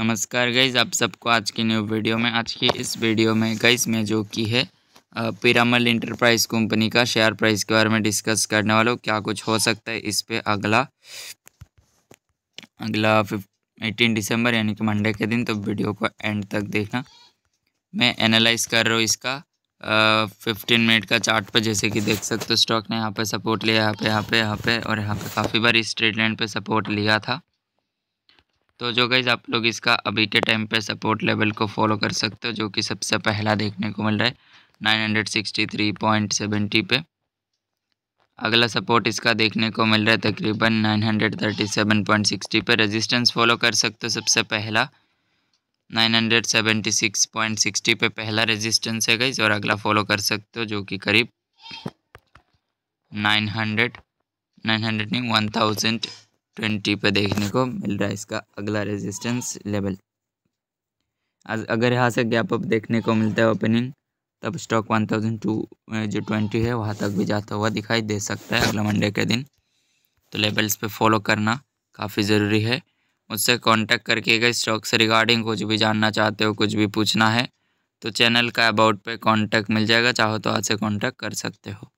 नमस्कार गईज़ आप सबको आज की न्यू वीडियो में आज की इस वीडियो में गईज़ में जो की है पिरामल इंटरप्राइज कंपनी का शेयर प्राइस के बारे में डिस्कस करने वालों क्या कुछ हो सकता है इस पर अगला अगला एटीन दिसंबर यानी कि मंडे के दिन तो वीडियो को एंड तक देखना मैं एनालाइज कर रहा हूँ इसका फिफ्टीन मिनट का चार्ट पर जैसे कि देख सकते हो स्टॉक ने यहाँ पर सपोर्ट लिया यहाँ पे यहाँ पे यहाँ पे और यहाँ पे काफ़ी बार इस ट्रेड लाइन पे सपोर्ट लिया था तो जो गाइज़ आप लोग इसका अभी के टाइम पे सपोर्ट लेवल को फॉलो कर सकते हो जो कि सबसे पहला देखने को मिल रहा है nine hundred sixty three point seventy पे अगला सपोर्ट इसका देखने को मिल रहा है तकरीबन नाइन हंड्रेड थर्टी सेवन पे रेजिस्टेंस फॉलो कर सकते हो सबसे पहला nine hundred six point sixty पे पहला रेजिस्टेंस है गई और अगला फॉलो कर सकते हो जो कि करीब नाइन हंड्रेड नाइन हंड्रेड नहीं वन थाउजेंड ट्वेंटी पे देखने को मिल रहा है इसका अगला रेजिस्टेंस लेवल आज अगर यहाँ से गैप अप देखने को मिलता है ओपनिंग तब स्टॉक वन थाउजेंड टू जो ट्वेंटी है वहाँ तक भी जाता हुआ दिखाई दे सकता है अगला मंडे के दिन तो लेवल्स पे फॉलो करना काफ़ी ज़रूरी है मुझसे कांटेक्ट करके गए स्टॉक से रिगार्डिंग कुछ भी जानना चाहते हो कुछ भी पूछना है तो चैनल का अबाउट पे कांटेक्ट मिल जाएगा चाहो तो आज से कर सकते हो